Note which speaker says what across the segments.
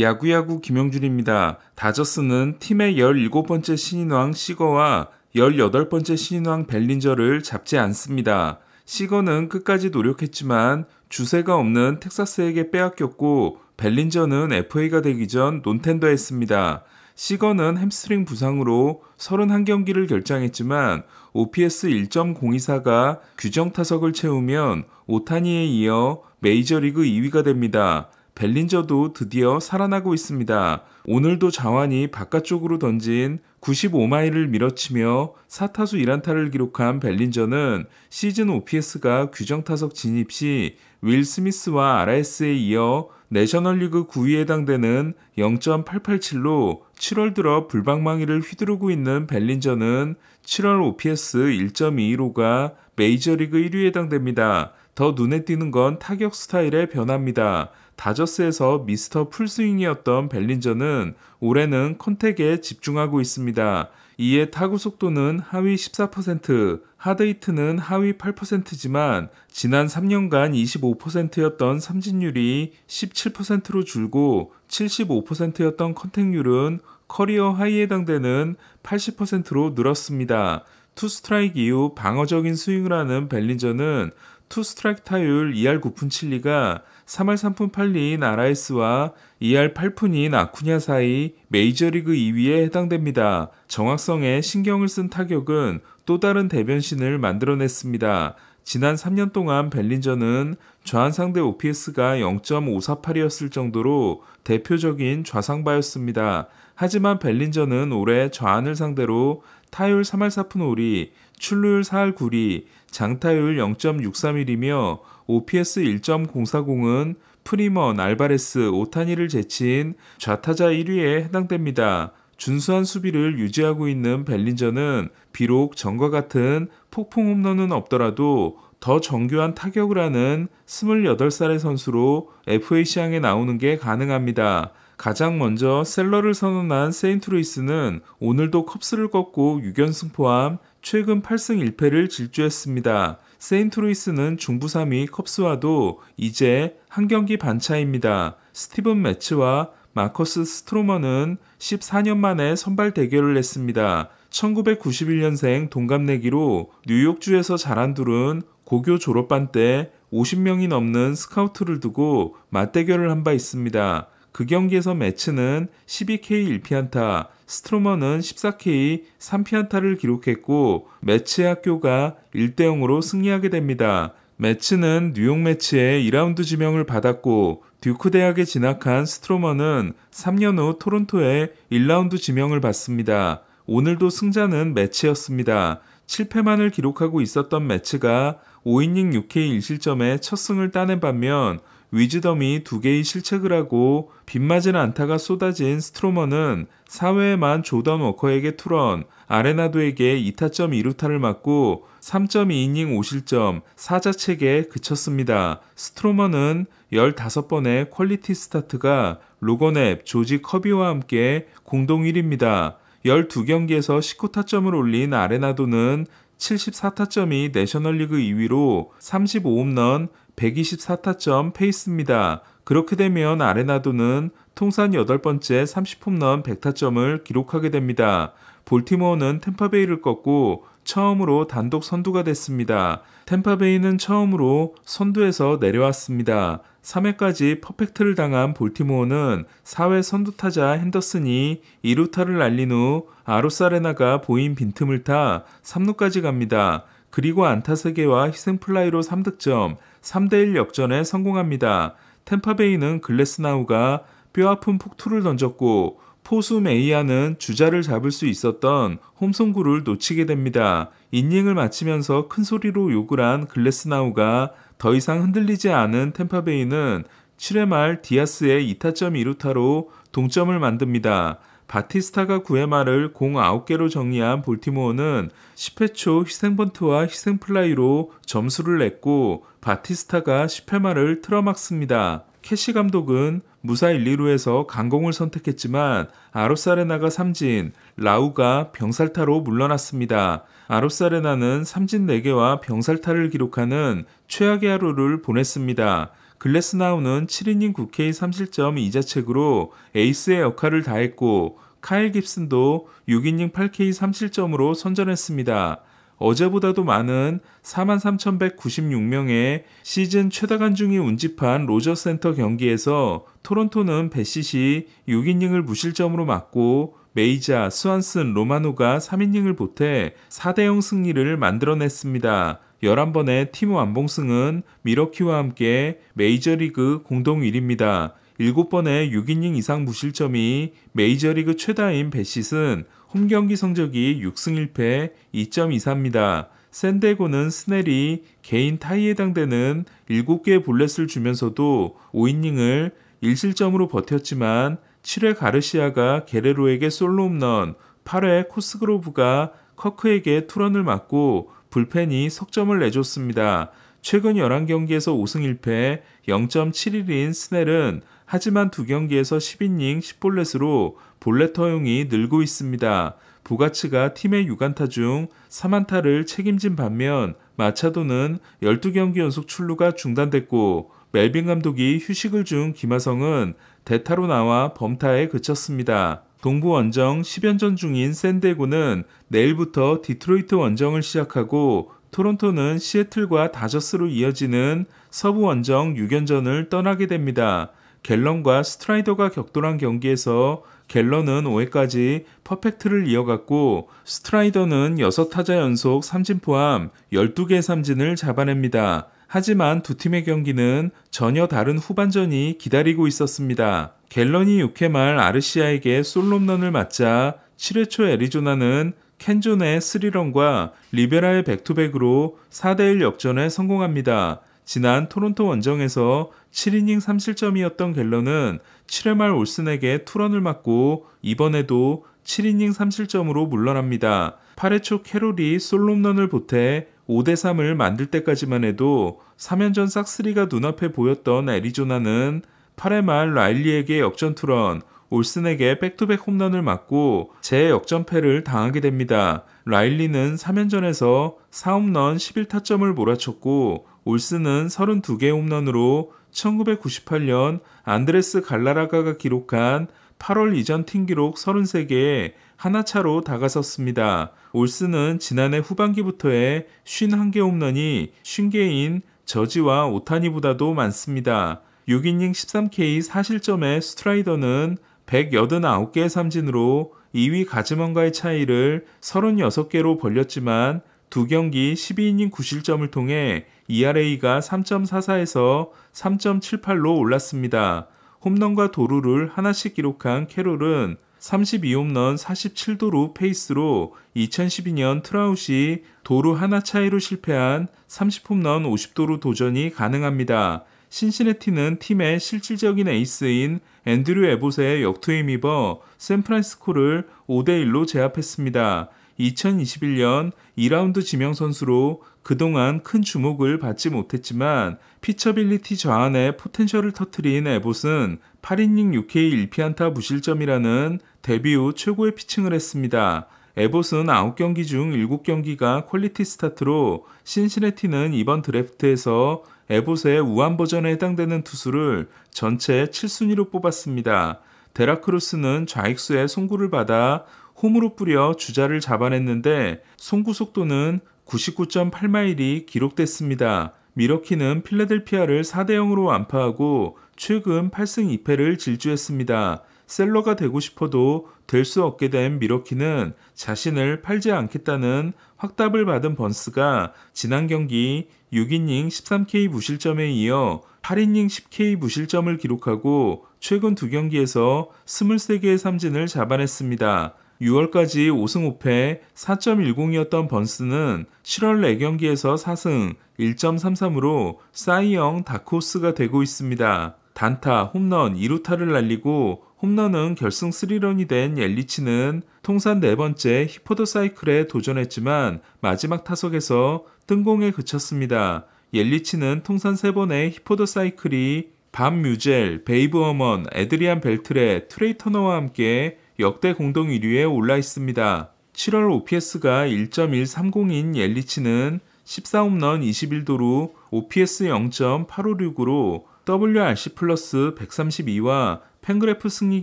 Speaker 1: 야구야구 김영준입니다. 다저스는 팀의 17번째 신인왕 시거와 18번째 신인왕 벨린저를 잡지 않습니다. 시거는 끝까지 노력했지만 주세가 없는 텍사스에게 빼앗겼고 벨린저는 FA가 되기 전 논텐더했습니다. 시거는 햄스트링 부상으로 31경기를 결장했지만 OPS 1.024가 규정 타석을 채우면 오타니에 이어 메이저리그 2위가 됩니다. 벨린저도 드디어 살아나고 있습니다. 오늘도 자완이 바깥쪽으로 던진 95마일을 밀어치며 4타수 1안타를 기록한 벨린저는 시즌 OPS가 규정타석 진입 시 윌 스미스와 RS에 이어 내셔널리그 9위에 해당되는 0.887로 7월 들어 불방망이를 휘두르고 있는 벨린저는 7월 OPS 1.25가 메이저리그 1위에 해당됩니다. 더 눈에 띄는 건 타격 스타일의 변화입니다. 다저스에서 미스터 풀스윙이었던 벨린저는 올해는 컨택에 집중하고 있습니다. 이에 타구 속도는 하위 14%, 하드히트는 하위 8%지만 지난 3년간 25%였던 삼진율이 17%로 줄고 75%였던 컨택률은 커리어 하이에 해당되는 80%로 늘었습니다. 투 스트라이크 이후 방어적인 스윙을 하는 벨린저는 투 스트라이크 타율 2할 9푼 7리가 3할 3푼 8린 아라에스와 2할 8푼인 아쿠냐 사이 메이저리그 2위에 해당됩니다. 정확성에 신경을 쓴 타격은 또 다른 대변신을 만들어냈습니다. 지난 3년 동안 벨린저는 좌한 상대 OPS가 0.548이었을 정도로 대표적인 좌상바였습니다. 하지만 벨린저는 올해 좌한을 상대로 타율 3할 4푼 5리, 출루율 4할 9리, 장타율 0.631이며 OPS 1.040은 프리먼, 알바레스, 오타니를 제친 좌타자 1위에 해당됩니다. 준수한 수비를 유지하고 있는 벨린저는 비록 전과 같은 폭풍 홈런은 없더라도 더 정교한 타격을 하는 28살의 선수로 FA 시향에 나오는 게 가능합니다. 가장 먼저 셀러를 선언한 세인트루이스는 오늘도 컵스를 꺾고 6연승 포함 최근 8승 1패를 질주했습니다. 세인트루이스는 중부 3위 컵스와도 이제 한 경기 반 차입니다. 스티븐 매츠와 마커스 스트로머는 14년 만에 선발 대결을 했습니다. 1991년생 동갑내기로 뉴욕주에서 자란 둘은 고교 졸업반 때 50명이 넘는 스카우트를 두고 맞대결을 한 바 있습니다. 그 경기에서 매츠는 12K 1피안타, 스트로머는 14K 3피안타를 기록했고 매치 학교가 1대 0으로 승리하게 됩니다. 매치는 뉴욕 매치에 2라운드 지명을 받았고 듀크 대학에 진학한 스트로머는 3년 후 토론토에 1라운드 지명을 받습니다. 오늘도 승자는 매치였습니다. 7패만을 기록하고 있었던 매치가 5이닝 6K 1실점에 첫 승을 따낸 반면 위즈덤이 두 개의 실책을 하고 빗맞은 안타가 쏟아진 스트로먼은 4회에만 조던 워커에게 투런, 아레나도에게 2타점 2루타를 맞고 3.2이닝 5실점, 4자책에 그쳤습니다. 스트로먼은 15번의 퀄리티 스타트가 로건앱, 조지 커비와 함께 공동 1위입니다. 12경기에서 19타점을 올린 아레나도는 74타점이 내셔널리그 2위로 35홈런, 124타점 페이스입니다. 그렇게 되면 아레나도는 통산 8번째 30홈런 100타점을 기록하게 됩니다. 볼티모어는 템파베이를 꺾고 처음으로 단독 선두가 됐습니다. 템파베이는 처음으로 선두에서 내려왔습니다. 3회까지 퍼펙트를 당한 볼티모어는 4회 선두타자 핸더슨이 2루타를 날린 후 아로사레나가 보인 빈틈을 타 3루까지 갑니다. 그리고 안타 3개와 희생플라이로 3득점, 3대1 역전에 성공합니다. 템파베이는 글래스나우가 뼈아픈 폭투를 던졌고 포수 메이아는 주자를 잡을 수 있었던 홈송구를 놓치게 됩니다. 인닝을 마치면서 큰 소리로 욕을 한 글래스나우가 더 이상 흔들리지 않은 템파베이는 7회 말 디아스의 2타점 2루타로 동점을 만듭니다. 바티스타가 9회말을 공 9개로 정리한 볼티모어는 10회 초 희생번트와 희생플라이로 점수를 냈고 바티스타가 10회말을 틀어막습니다. 캐시 감독은 무사 1, 2루에서 강공을 선택했지만 아로사레나가 삼진, 라우가 병살타로 물러났습니다. 아로사레나는 삼진 4개와 병살타를 기록하는 최악의 하루를 보냈습니다. 글래스나우는 7이닝 9K 3실점 2자책으로 에이스의 역할을 다했고 카일 깁슨도 6이닝 8K 3실점으로 선전했습니다. 어제보다도 많은 43,196명의 시즌 최다 관중이 운집한 로저센터 경기에서 토론토는 베시시 6이닝을 무실점으로 막고 메이자, 스완슨, 로마노가 3이닝을 보태 4대0 승리를 만들어냈습니다. 11번의 티모 안봉승은 미러키와 함께 메이저리그 공동 1위입니다. 7번의 6이닝 이상 무실점이 메이저리그 최다인 베시스 홈경기 성적이 6승 1패 2.24입니다. 샌데고는 스넬이 개인 타이에 해당되는 7개의 볼넷을 주면서도 5이닝을 1실점으로 버텼지만 7회 가르시아가 게레로에게 솔로 홈런, 8회 코스그로브가 커크에게 투런을 맞고 불펜이 석점을 내줬습니다. 최근 11경기에서 5승 1패 0.71인 스넬은 하지만 두 경기에서 10이닝 10볼넷으로 볼넷 허용이 늘고 있습니다. 부가츠가 팀의 6안타 중 3안타를 책임진 반면 마차도는 12경기 연속 출루가 중단됐고 멜빈 감독이 휴식을 준 김하성은 대타로 나와 범타에 그쳤습니다. 동부 원정 10연 전 중인 샌데에고는 내일부터 디트로이트 원정을 시작하고 토론토는 시애틀과 다저스로 이어지는 서부 원정 6연전을 떠나게 됩니다. 갤런과 스트라이더가 격돌한 경기에서 갤런은 5회까지 퍼펙트를 이어갔고 스트라이더는 6타자 연속 3진 포함 12개의 삼진을 잡아냅니다. 하지만 두 팀의 경기는 전혀 다른 후반전이 기다리고 있었습니다. 갤런이 6회 말 아르시아에게 솔롬런을 맞자 7회 초 애리조나는 켄존의 스리런과 리베라의 백투백으로 4대1 역전에 성공합니다. 지난 토론토 원정에서 7이닝 3실점이었던 갤런은 7회 말 올슨에게 투런을 맞고 이번에도 7이닝 3실점으로 물러납니다. 8회 초 캐롤이 솔롬런을 보태 5대3을 만들 때까지만 해도 3연전 싹스리가 눈앞에 보였던 애리조나는 8회 말 라일리에게 역전투런, 올슨에게 백투백 홈런을 맞고 재역전패를 당하게 됩니다. 라일리는 3연전에서 4홈런 11타점을 몰아쳤고 올슨은 32개 홈런으로 1998년 안드레스 갈라라가가 기록한 8월 이전 팀기록 33개에 하나차로 다가섰습니다. 올스는 지난해 후반기부터의 51개 홈런이 50개인 저지와 오타니보다도 많습니다. 6이닝 13K 4실점의 스트라이더는 189개의 삼진으로 2위 가즈먼과의 차이를 36개로 벌렸지만 두 경기 12이닝 9실점을 통해 ERA가 3.44에서 3.78로 올랐습니다. 홈런과 도루를 하나씩 기록한 캐롤은 32홈런 47도루 페이스로 2012년 트라우시 도루 하나 차이로 실패한 30홈런 50도루 도전이 가능합니다. 신시내티는 팀의 실질적인 에이스인 앤드류 에봇의 역투에 힘입어 샌프란시스코를 5대1로 제압했습니다. 2021년 2라운드 지명 선수로 그동안 큰 주목을 받지 못했지만 피처빌리티 저하의 포텐셜을 터트린 에봇은 8이닝 6회 1피안타 무실점이라는 데뷔 후 최고의 피칭을 했습니다. 에봇은 9경기 중 7경기가 퀄리티 스타트로 신시내티는 이번 드래프트에서 에봇의 우한 버전에 해당되는 투수를 전체 7순위로 뽑았습니다. 데라크루스는 좌익수의 송구를 받아 홈으로 뿌려 주자를 잡아냈는데 송구 속도는 99.8마일이 기록됐습니다. 미러키는 필라델피아를 4대 0으로 완파하고 최근 8승 2패를 질주했습니다. 셀러가 되고 싶어도 될 수 없게 된 미러키는 자신을 팔지 않겠다는 확답을 받은 번스가 지난 경기 6이닝 13K 무실점에 이어 8이닝 10K 무실점을 기록하고 최근 두 경기에서 23개의 삼진을 잡아냈습니다. 6월까지 5승 5패 4.10이었던 번스는 7월 4경기에서 4승 1.33으로 싸이영 다크호스가 되고 있습니다. 단타, 홈런, 2루타를 날리고 홈런은 결승 3런이 된 엘리치는 통산 네 번째 히포드 사이클에 도전했지만 마지막 타석에서 뜬공에 그쳤습니다. 엘리치는 통산 세 번의 히포드 사이클이 밤 뮤젤, 베이브 어먼, 에드리안 벨트레, 트레이 터너와 함께 역대 공동 1위에 올라 있습니다. 7월 OPS가 1.130인 옐리치는 14홈런 21도루 OPS 0.856으로 WRC 플러스 132와 팬그래프 승리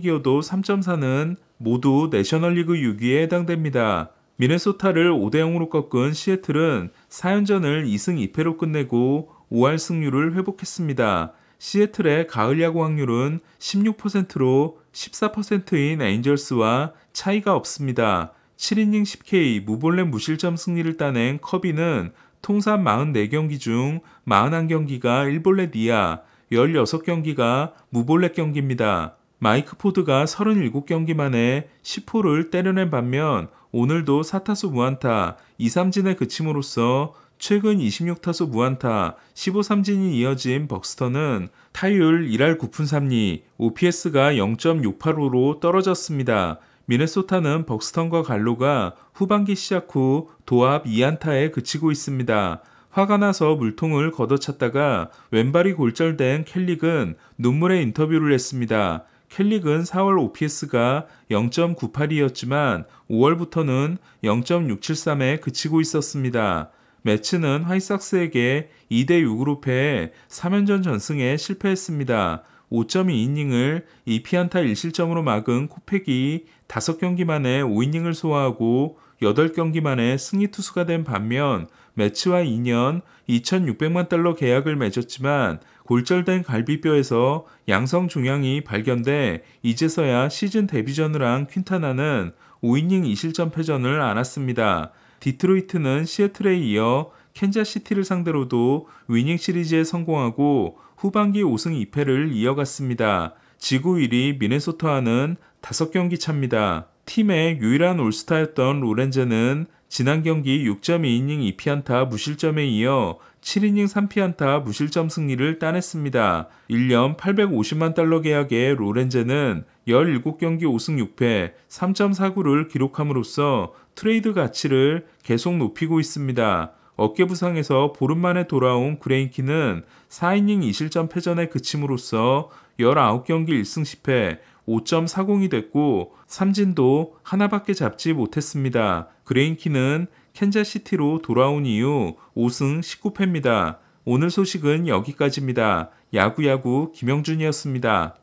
Speaker 1: 기여도 3.4는 모두 내셔널리그 6위에 해당됩니다. 미네소타를 5대0으로 꺾은 시애틀은 4연전을 2승 2패로 끝내고 5할 승률을 회복했습니다. 시애틀의 가을 야구 확률은 16%로 14%인 엔젤스와 차이가 없습니다. 7이닝 10K 무볼넷 무실점 승리를 따낸 커비는 통산 44경기 중 41경기가 1볼넷 이하, 16경기가 무볼넷 경기입니다. 마이크 포드가 37경기 만에 10호를 때려낸 반면 오늘도 사타수 무안타 2삼진에 그침으로써 최근 26타수 무안타 15삼진이 이어진 벅스터는 타율 1할 9푼 3리 OPS가 0.685로 떨어졌습니다. 미네소타는 벅스턴과 갈로가 후반기 시작 후 도합 2안타에 그치고 있습니다. 화가 나서 물통을 걷어찼다가 왼발이 골절된 켈릭은 눈물의 인터뷰를 했습니다. 켈릭은 4월 OPS가 0.98이었지만 5월부터는 0.673에 그치고 있었습니다. 매츠는 화이삭스에게 2대 6으로 패 3연전 전승에 실패했습니다. 5.2이닝을 2피안타 1실점으로 막은 코펙이 5경기 만에 5이닝을 소화하고 8경기 만에 승리 투수가 된 반면 매츠와 2년 2,600만 달러 계약을 맺었지만 골절된 갈비뼈에서 양성 종양이 발견돼 이제서야 시즌 데뷔전을 한 퀸타나는 5이닝 2실점 패전을 안았습니다. 디트로이트는 시애틀에 이어 캔자시티를 상대로도 위닝 시리즈에 성공하고 후반기 5승 2패를 이어갔습니다. 지구 1위 미네소타와는 5경기 차입니다. 팀의 유일한 올스타였던 로렌즈는 지난 경기 6.2이닝 2피안타 무실점에 이어 7이닝 3피안타 무실점 승리를 따냈습니다. 1년 850만 달러 계약의 로렌즈는 17경기 5승 6패 3.49를 기록함으로써 트레이드 가치를 계속 높이고 있습니다. 어깨 부상에서 보름 만에 돌아온 그레인키는 4이닝 2실점 패전에 그침으로써 19경기 1승 10패 5.40이 됐고 삼진도 하나밖에 잡지 못했습니다. 그레인키는 켄자시티로 돌아온 이후 5승 19패입니다. 오늘 소식은 여기까지입니다. 야구야구 김영준이었습니다.